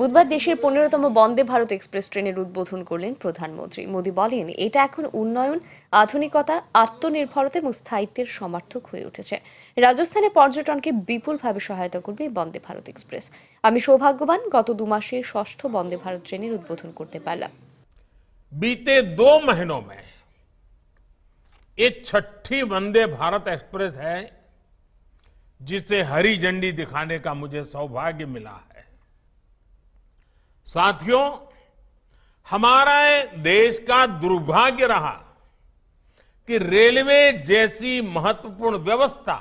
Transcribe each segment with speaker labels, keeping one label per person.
Speaker 1: বুধবার দেশের পনেরোতম বন্দে ভারত এক্সপ্রেস ট্রেনের উদ্বোধন করলেন প্রধানমন্ত্রী মোদী বলেন এটা এখন উন্নয়ন আধুনিকতা আত্মনির্ভরতা এবং স্থায়িত্বের সমর্থক হয়ে উঠেছে রাজস্থানে পর্যটনকে বিপুলভাবে সহায়তা করবে বন্দে ভারত এক্সপ্রেস আমি সৌভাগ্যবান গত দু মাসে ষষ্ঠ বন্দে ভারত ট্রেনের উদ্বোধন করতে পারলাম
Speaker 2: বিতে দো মহিনো মে এ ছঠি বন্দে ভারত এক্সপ্রেস হ্যাঁ জিসে হরি ঝন্ডি दिखाने का मुझे সৌভাগ্য মিলা साथियों हमारा देश का दुर्भाग्य रहा कि रेलवे जैसी महत्वपूर्ण व्यवस्था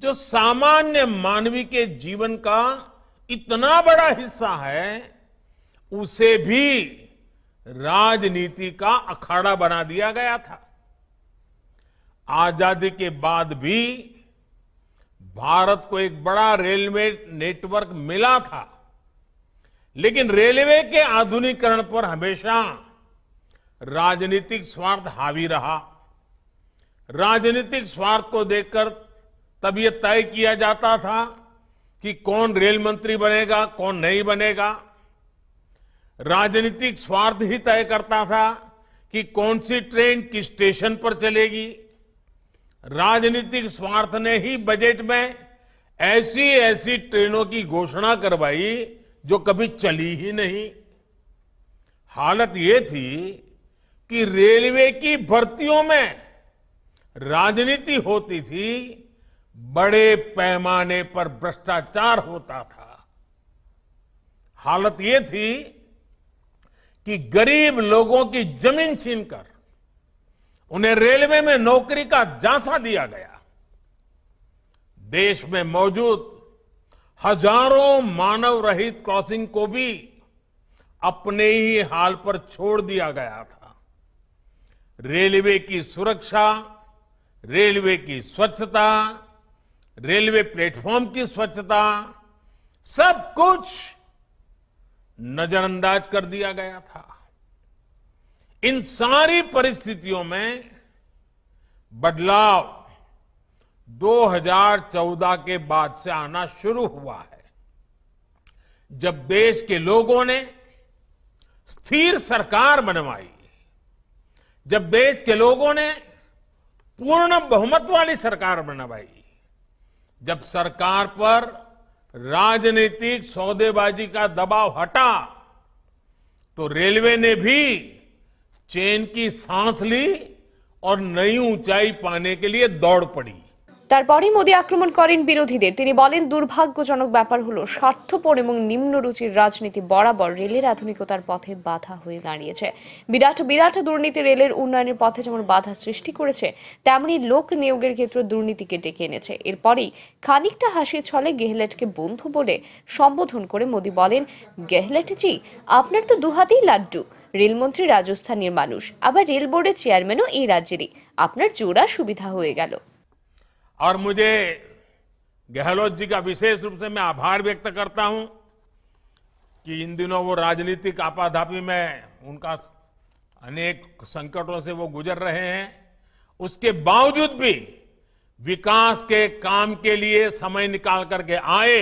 Speaker 2: जो सामान्य मानवी के जीवन का इतना बड़ा हिस्सा है उसे भी राजनीति का अखाड़ा बना दिया गया था आजादी के बाद भी भारत को एक बड़ा रेलवे नेटवर्क मिला था लेकिन रेलवे के आधुनिकरण पर हमेशा राजनीतिक स्वार्थ हावी रहा राजनीतिक स्वार्थ को देखकर तब यह तय किया जाता था कि कौन रेल मंत्री बनेगा कौन नहीं बनेगा राजनीतिक स्वार्थ ही तय करता था कि कौन सी ट्रेन किस स्टेशन पर चलेगी राजनीतिक स्वार्थ ने ही बजट में ऐसी ऐसी ट्रेनों की घोषणा करवाई जो कभी चली ही नहीं हालत यह थी कि रेलवे की भर्तियों में राजनीति होती थी बड़े पैमाने पर भ्रष्टाचार होता था हालत यह थी कि गरीब लोगों की जमीन छीनकर उन्हें रेलवे में नौकरी का जांचा दिया गया देश में मौजूद हजारों मानव रहित क्रॉसिंग को भी अपने ही हाल पर छोड़ दिया गया था रेलवे की सुरक्षा रेलवे की स्वच्छता रेलवे प्लेटफॉर्म की स्वच्छता सब कुछ नजरअंदाज कर दिया गया था इन सारी परिस्थितियों में बदलाव 2014 के बाद से आना शुरू हुआ है जब देश के लोगों ने स्थिर सरकार बनवाई जब देश के लोगों ने पूर्ण बहुमत वाली सरकार बनवाई जब सरकार पर राजनीतिक सौदेबाजी का दबाव हटा तो रेलवे ने भी चेन की सांस ली और नई ऊंचाई पाने के लिए दौड़ पड़ी
Speaker 1: তারপরেই মোদী আক্রমণ করেন বিরোধীদের তিনি বলেন দুর্ভাগ্যজনক ব্যাপার হলো স্বার্থপর এবং নিম্নরুচির রাজনীতি বরাবর রেলের আধুনিকতার পথে বাধা হয়ে দাঁড়িয়েছে বিরাট বিরাট দুর্নীতি রেলের উন্নয়নের পথে যেমন বাধা সৃষ্টি করেছে তেমনি লোক নিয়োগের ক্ষেত্রে দুর্নীতিকে ডেকে এনেছে এরপরেই খানিকটা হাসির ছলে গেহলেটকে বন্ধু বলে সম্বোধন করে মোদী বলেন গেহলেটজি আপনার তো দুহাতেই লাড্ডু রেলমন্ত্রী রাজস্থানের মানুষ আবার রেল বোর্ডের চেয়ারম্যানও এই রাজ্যেরই আপনার জোড়া সুবিধা হয়ে গেল
Speaker 2: और मुझे गहलोत जी का विशेष रूप से मैं आभार व्यक्त करता हूं कि इन दिनों वो राजनीतिक आपाधापी में उनका अनेक संकटों से वो गुजर रहे हैं उसके बावजूद भी विकास के काम के लिए समय निकाल करके आए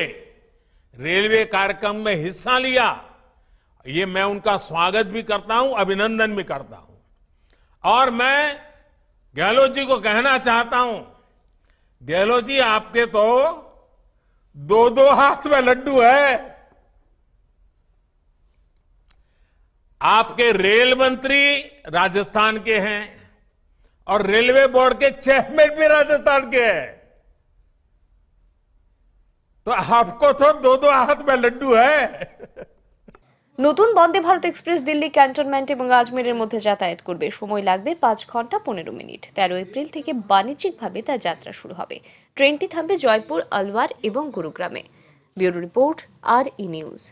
Speaker 2: रेलवे कार्यक्रम में हिस्सा लिया ये मैं उनका स्वागत भी करता हूं अभिनंदन भी करता हूं और मैं गहलोत जी को कहना चाहता हूं गहलोत जी आपके तो दो दो हाथ में लड्डू है आपके रेल मंत्री राजस्थान के हैं और रेलवे बोर्ड के चेयरमैन भी राजस्थान के हैं तो आपको तो दो दो हाथ में लड्डू है
Speaker 1: নতুন বন্দে ভারত এক্সপ্রেস দিল্লি ক্যান্টনমেন্ট এবং আজমেরের মধ্যে যাতায়াত করবে সময় লাগবে পাঁচ ঘন্টা পনেরো মিনিট তেরো এপ্রিল থেকে বাণিজ্যিকভাবে তার যাত্রা শুরু হবে ট্রেনটি থামবে জয়পুর আলওয়ার এবং গুরুগ্রামে ব্যুরো রিপোর্ট আর ই নিউজ